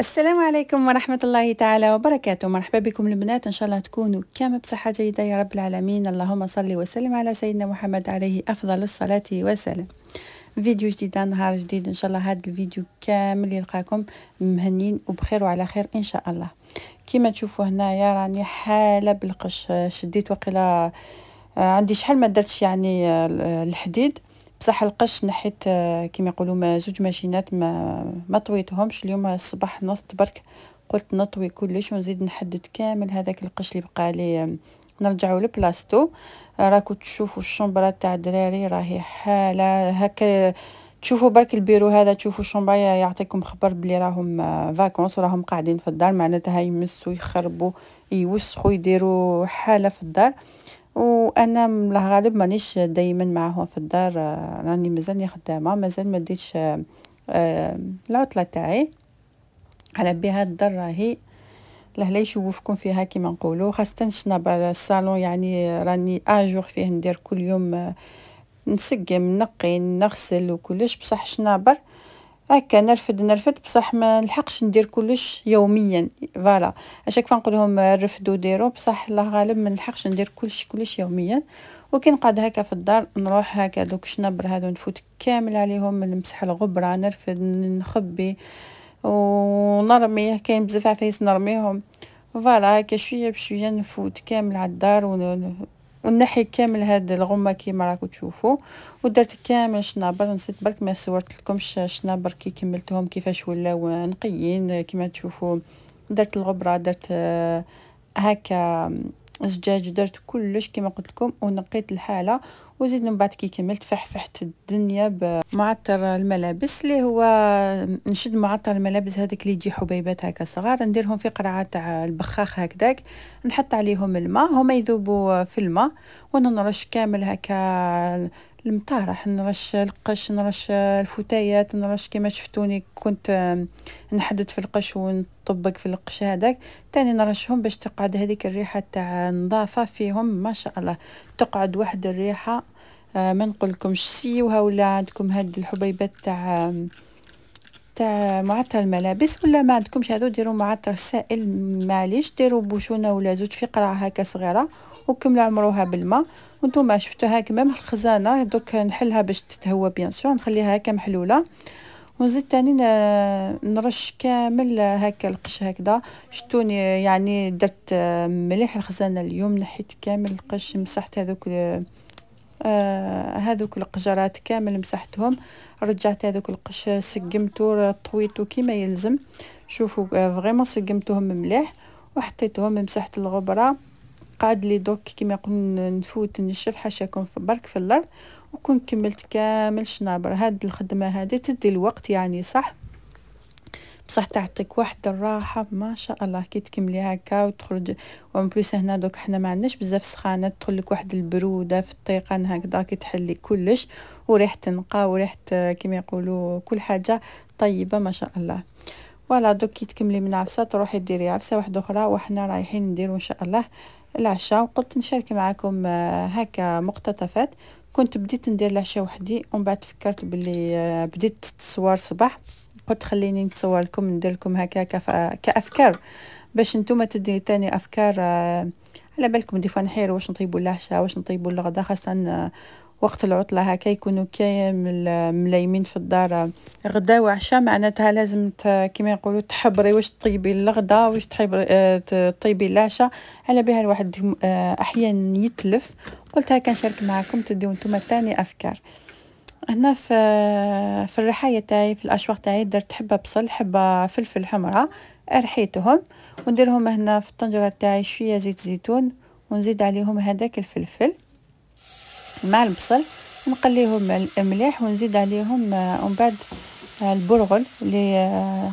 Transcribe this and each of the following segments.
السلام عليكم ورحمة الله تعالى وبركاته مرحبا بكم البنات إن شاء الله تكونوا كامل بصحة جيدة يا رب العالمين اللهم صل وسلم على سيدنا محمد عليه أفضل الصلاة والسلام فيديو جديد نهار جديد إن شاء الله هذا الفيديو كامل يلقاكم مهنين وبخير وعلى خير إن شاء الله كما تشوفوا هنايا راني حالة بالقش شديت وقيلا آه، عندي شحال ما درتش يعني آه، الحديد بصح القش نحيت آه، كيما يقولوا ما زوج ماشينات ما ما طويتهمش اليوم الصباح نصت برك قلت نطوي كلش ونزيد نحدد كامل هذاك القش اللي بقى لي آه، نرجعوا لبلاصتو راكو تشوفوا الشومبره تاع الدراري راهي حاله هكا تشوفوا برك البيرو هذا تشوفوا الشومبايا يعطيكم خبر بلي راهم آه، فاكونس راهم قاعدين في الدار معناتها يمسوا يخربوا يوسخوا يديروا حاله في الدار وانا من الغالب مانيش دايما معاهم في الدار آه، راني مازالني خدامه مازال ما ديتش آه، آه، العطله تاعي على بها الدار راهي لهلا يشوفكم فيها كيما نقولوا خاصه شنابه الصالون يعني راني اجور فيه ندير كل يوم نسقم نقي نغسل وكلش بصح شنابر هكا نرفد نرفد بصح ما نلحقش ندير كلش يوميا فوالا اشاك فنقول لهم رفدوا ديروا بصح الله غالب ما نلحقش ندير كلش كلش يوميا وكي نقعد هكا في الدار نروح هكا دوك شنبر هادو نفوت كامل عليهم نمسح الغبره نرفد نخبي ونرمي كاين بزاف عفايس نرميهم فوالا هكا شويه بشويه نفوت كامل على الدار ون... ونحي كامل هاد الغمه كيما راكم تشوفوا ودرت كامل شنابر نسيت برك ما صورت لكمش شنابر كي كملتهم كيفاش ولاو نقيين كيما تشوفوا درت الغبره درت آه، هكا زجاج درت كلش كما قلت لكم ونقيت الحاله وزيد من بعد كي كملت فحفحت الدنيا بمعطر الملابس اللي هو نشد معطر الملابس هذاك اللي يجي حبيبات هكا صغار نديرهم في قرعه تاع البخاخ هكذاك نحط عليهم الماء هما يذوبوا في الماء وانا نرش كامل هكا المطارح نرش القش نرش الفتيات نرش كما شفتوني كنت نحدد في القش ونطبق في القش هذاك تاني نرشهم باش تقعد هذيك الريحه تاع نظافه فيهم ما شاء الله تقعد واحد الريحه آه، ما نقولكمش سيوها ولا عندكم هاد الحبيبات تاع تاع معطر الملابس ولا ما عندكمش هذو ديروا معطر سائل معليش ديروا بوشونه ولا زوج في قرعه هكا صغيره وكملوا عمروها بالماء وانتم شفتوها كمام الخزانه دوك نحلها باش تتهوى بيان سور نخليها هكا محلوله ونزيد تاني نرش كامل هكا القش هكذا شتوني يعني درت مليح الخزانه اليوم نحيت كامل القش مسحت هذوك آه هذوك القجرات كامل مسحتهم رجعت هذوك القش سقمتو طويتو كيما يلزم شوفوا آه فريمون سقمتهم مليح وحطيتهم مسحت الغبره قاد لي دوك كيما يقولون نفوت نشف حاشاكم في برك في الارض وكون كملت كامل شنابر هاد الخدمه هادي تدي الوقت يعني صح بصح تعطيك واحد الراحة ما شاء الله كي تكملي هكا وتخرج وان بلوس هنا دوك حنا ما عندناش بزاف سخانة تدخل لك واحد البرودة في الطيقان هكذا كي تحلي كلش وريحة نقا وريحة كيما يقولوا كل حاجة طيبة ما شاء الله فوالا دوك كي تكملي من عفسه تروحي ديري عفسه واحده اخرى وحنا رايحين نديرو ان شاء الله العشاء وقلت نشارك معكم آه، هكا مقتطفات كنت بديت ندير العشاء وحدي ومن بعد فكرت بلي آه، بديت تصور صباح قلت خليني نتصور لكم ندير لكم هكا كافكار باش نتوما تدي تاني افكار آه، على بالكم فان حير واش نطيبوا العشاء واش نطيبوا الغدا خاصه آه، وقت العطله هكا يكونوا كامل آه، ملايمين في الدار غدا وعشاء معناتها لازم كيما يقولوا تحبري واش تطيبي الغدا واش تحبري طيبي العشاء على بها الواحد احيانا يتلف قلت هكا نشارك معكم تديو نتوما تاني افكار هنا في في الرحايه تاعي في الاشواق تاعي درت حبه بصل حبه فلفل حمراء رحيتهم ونديرهم هنا في الطنجره تاعي شويه زيت زيتون ونزيد عليهم هذاك الفلفل مع البصل نقليهم مليح ونزيد عليهم ومن بعد البرغل اللي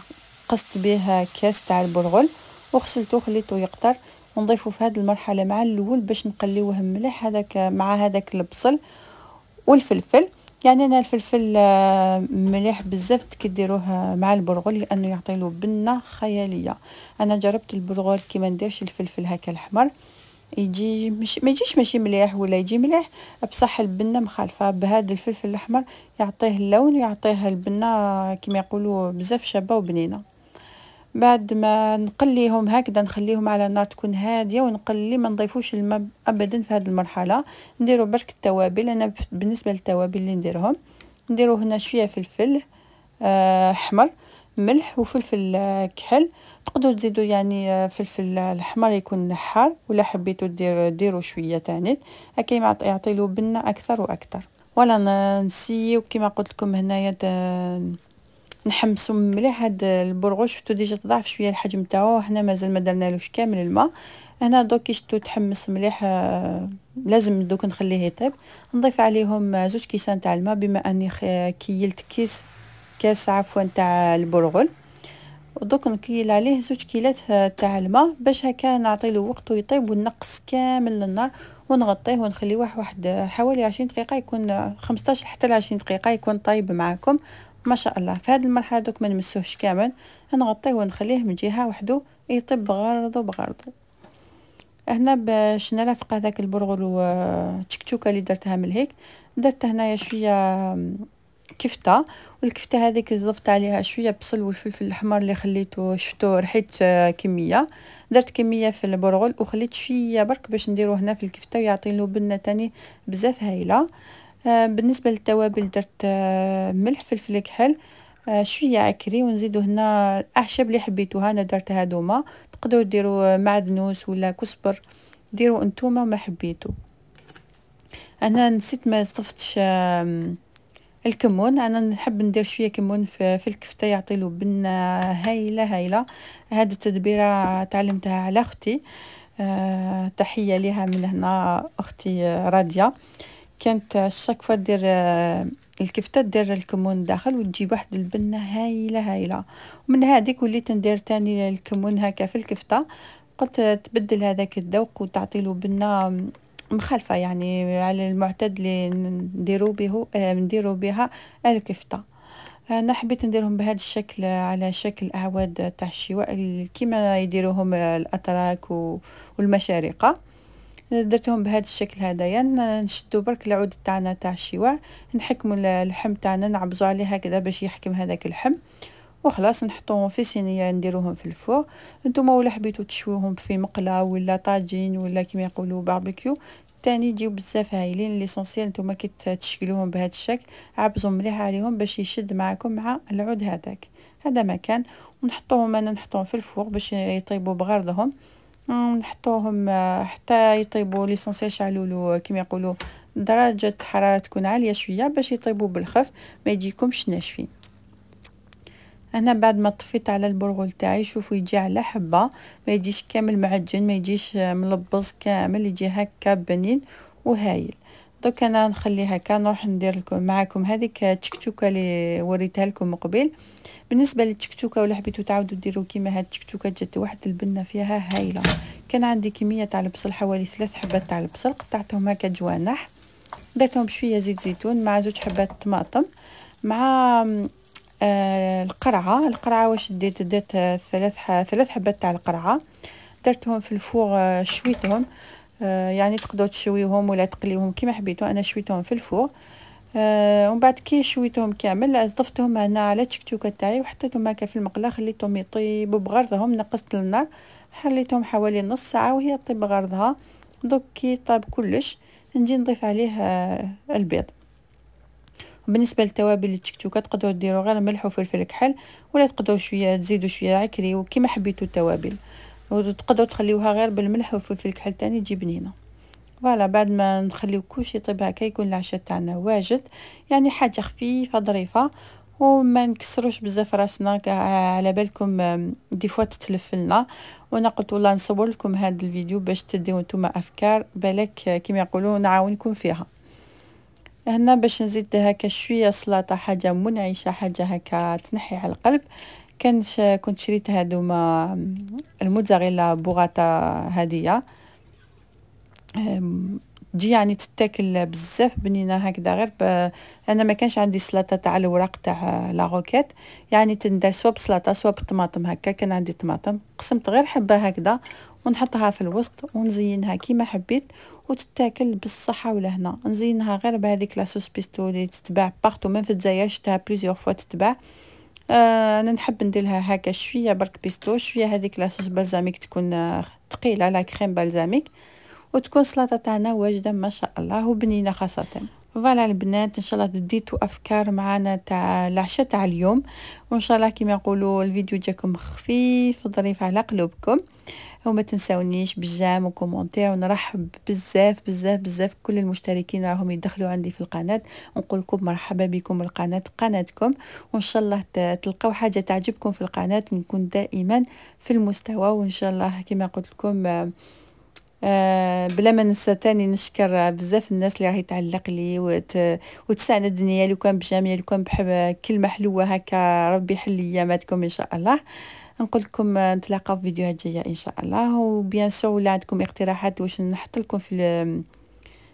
قصت به كاس تاع البرغل وغسلته خليته يقطر ونضيفه في هذه المرحله مع الاول باش نقليوه مليح هذاك مع هذاك البصل والفلفل يعني انا الفلفل آه، مليح بزاف كديروه مع البرغل لانه يعطي له بنه خياليه انا جربت البرغل كي ما نديرش الفلفل هكا الاحمر يجي مش ما يجيش ماشي مليح ولا يجي مليح بصح البنه مخالفه بهذا الفلفل الاحمر يعطيه اللون ويعطيه البنه كما يقولوا بزاف شابه وبنينه بعد ما نقليهم هكذا نخليهم على النار تكون هاديه ونقلي ما نضيفوش الماء ابدا في هذه المرحله نديرو برك التوابل انا بالنسبه للتوابل اللي نديرهم نديرو هنا شويه فلفل آه، احمر ملح وفلفل آه، كحل تقدروا تزيدوا يعني آه، فلفل الاحمر يكون حار ولا حبيتوا ديروا, شويه تاني هكا يعطي له بنه اكثر واكثر ولا نسيو كما قلت لكم هنايا نحمسو مليح هاد البرغوش شفتو ديجا تضاعف شويه الحجم تاعو هنا مازال ما درنالوش كامل الماء هنا دوك شفتو تحمس مليح آه، لازم دوك نخليه يطيب نضيف عليهم زوج كيسان تاع الماء بما اني كيلت كيس كاس عفوا تاع البرغل ودوك نكيل عليه زوج كيلات آه، تاع الماء باش هكا له وقت يطيب ونقص كامل النار ونغطيه ونخليه واحد حوالي عشرين دقيقه يكون 15 آه، حتى ل 20 دقيقه يكون طايب معاكم ما شاء الله في هذه المرحله دوك ما نمسوهش كامل نغطيه ونخليه من جهه وحده يطيب بغرضه بغرضه هنا باش نرافق هذاك البرغل والتكتوكه اللي درتها من هيك درت هنايا شويه كفته والكفته هذيك ضفت عليها شويه بصل والفلفل الاحمر اللي خليته شفتو رحيت آه، كميه درت كميه في البرغل وخليت شويه برك باش نديروه هنا في الكفته ويعطي له بنه تاني بزاف هايله آه، بالنسبه للتوابل درت آه، ملح فلفل كحل آه، شويه عكري ونزيدو هنا الاعشاب اللي حبيتوها انا درت هادوما تقدروا ديروا معدنوس ولا كسبر ديروا انتوما ما حبيتو انا نسيت ما صفتش الكمون انا نحب ندير شويه كمون في, الكفته يعطي له بنه هايله هايله هاد التدبيره تعلمتها على اختي تحيه لها من هنا اختي راديه كانت الشاك فوا دير آه، الكفته دير الكمون داخل وتجي واحد البنه هايله هايله ومن هذيك وليت ندير تاني الكمون هكا في الكفته قلت تبدل هذاك الذوق وتعطي له بنه مخالفه يعني على المعتاد اللي نديرو به آه، نديرو بها الكفته انا حبيت نديرهم بهذا الشكل على شكل اعواد تاع الشواء كيما يديروهم الاتراك والمشارقه درتهم بهذا الشكل هذايا نشدو برك العود تاعنا تاع الشواع نحكمو اللحم تاعنا نعبزو عليه هكذا باش يحكم هذاك اللحم وخلاص نحطوهم في صينيه نديروهم في الفور نتوما ولا حبيتو تشويوهم في مقله ولا طاجين ولا كيما يقولوا باربيكيو تاني يجيو بزاف هايلين ليسونسيال نتوما كي تشكلوهم بهذا الشكل عبزوا مليح عليهم باش يشد معاكم مع العود هذاك هذا ما كان ونحطوهم انا نحطوهم في الفور باش يطيبوا بغرضهم آه، نحطوهم آه، حتى يطيبوا ليسونسيال شعلولو آه، كيما يقولوا درجة الحرارة تكون عالية شوية باش يطيبوا بالخف ما يجيكمش ناشفين انا بعد ما طفيت على البرغل تاعي شوفوا يجي على حبه ما يجيش كامل معجن ما يجيش ملبص كامل يجي هكا بنين وهايل دوك انا نخليها هكا نروح ندير لكم معكم هذيك التكتوكه اللي وريتها لكم من بالنسبه للتكتوكه ولا حبيتوا تعاودوا ديروا كيما هاد التكتوكه جات واحد البنه فيها هايله كان عندي كميه تاع البصل حوالي ثلاث حبات تاع البصل قطعتهم هكا جوانح درتهم بشويه زيت زيتون مع زوج حبات طماطم مع آه، القرعه القرعه واش ديت درت ثلاث ثلاث حبات تاع القرعه درتهم في الفوغ آه، شويتهم آه، يعني تقدروا تشويوهم ولا تقليوهم كما حبيتوا انا شويتهم في الفور آه، ومن بعد كي شويتهم كامل ضفتهم هنا على التكتوكه تاعي وحطيتهم هكا في المقله خليتهم يطيبوا بغرضهم نقصت النار حليتهم حوالي نص ساعه وهي تطيب بغرضها دوك كي طاب كلش نجي نضيف عليه آه، البيض بالنسبه للتوابل التكتوكه تقدروا ديروا غير ملح وفلفل كحل ولا تقدروا شويه تزيدوا شويه عكري وكما حبيتوا التوابل وتقدروا تخليوها غير بالملح وفلفل كحل تاني تجي بنينه فوالا بعد ما نخليو كلشي يطيب هكا يكون العشاء تاعنا واجد يعني حاجه خفيفه ظريفه وما نكسروش بزاف راسنا على بالكم دي فوا تتلف لنا وانا قلت والله نصور لكم هذا الفيديو باش تديو نتوما افكار بالك كيما يقولوا نعاونكم فيها هنا باش نزيد هكا شويه سلطه حاجه منعشه حاجه هكا تنحي على القلب كانش كنت شريت هادوما الموزاريلا بوغاتا هادية تجي يعني تتاكل بزاف بنينه هكذا غير ب... انا ما كانش عندي سلطه تاع الوراق تاع لا روكيت يعني تندار سوا بسلطه سوا بالطماطم هكا كان عندي طماطم قسمت غير حبه هكذا ونحطها في الوسط ونزينها كيما حبيت وتتاكل بالصحه ولا هنا نزينها غير بهذيك لاسوس بيستو اللي تتباع بارتو ميم في الجزائر شفتها بليزيور فوا تتباع آه انا نحب نديرها هكا شويه برك بيستو شويه هذيك لاصوص بلزاميك تكون آه، ثقيله لا كريم بلزاميك وتكون سلطه تاعنا واجده ما شاء الله وبنينه خاصه فوالا البنات ان شاء الله ديتوا افكار معنا تاع العشاء تاع اليوم وان شاء الله كيما يقولوا الفيديو جاكم خفيف ظريف على قلوبكم وما تنسونيش بالجام وكومنتير ونرحب بزاف بزاف بزاف كل المشتركين راهم يدخلوا عندي في القناه ونقول لكم مرحبا بكم القناه قناتكم وان شاء الله تلقاو حاجه تعجبكم في القناه نكون دائما في المستوى وان شاء الله كما قلت لكم آه، آه، بلا ما ننسى تاني نشكر بزاف الناس اللي راهي تعلق لي وت... وتساندني يا لو كان بجام يا لو كان بحب كلمه حلوه هكا ربي يحل اياماتكم ان شاء الله نقول لكم نتلاقاو في فيديوهات جايه ان شاء الله وبيان سو ولا عندكم اقتراحات واش نحط لكم في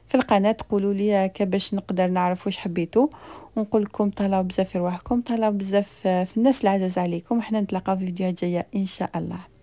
في القناه تقولوا لي كيفاش نقدر نعرف واش حبيتو ونقول لكم طلعوا بزاف في رواحكم طلعوا بزاف في الناس العزاز عليكم وحنا نتلاقاو في فيديوهات جايه ان شاء الله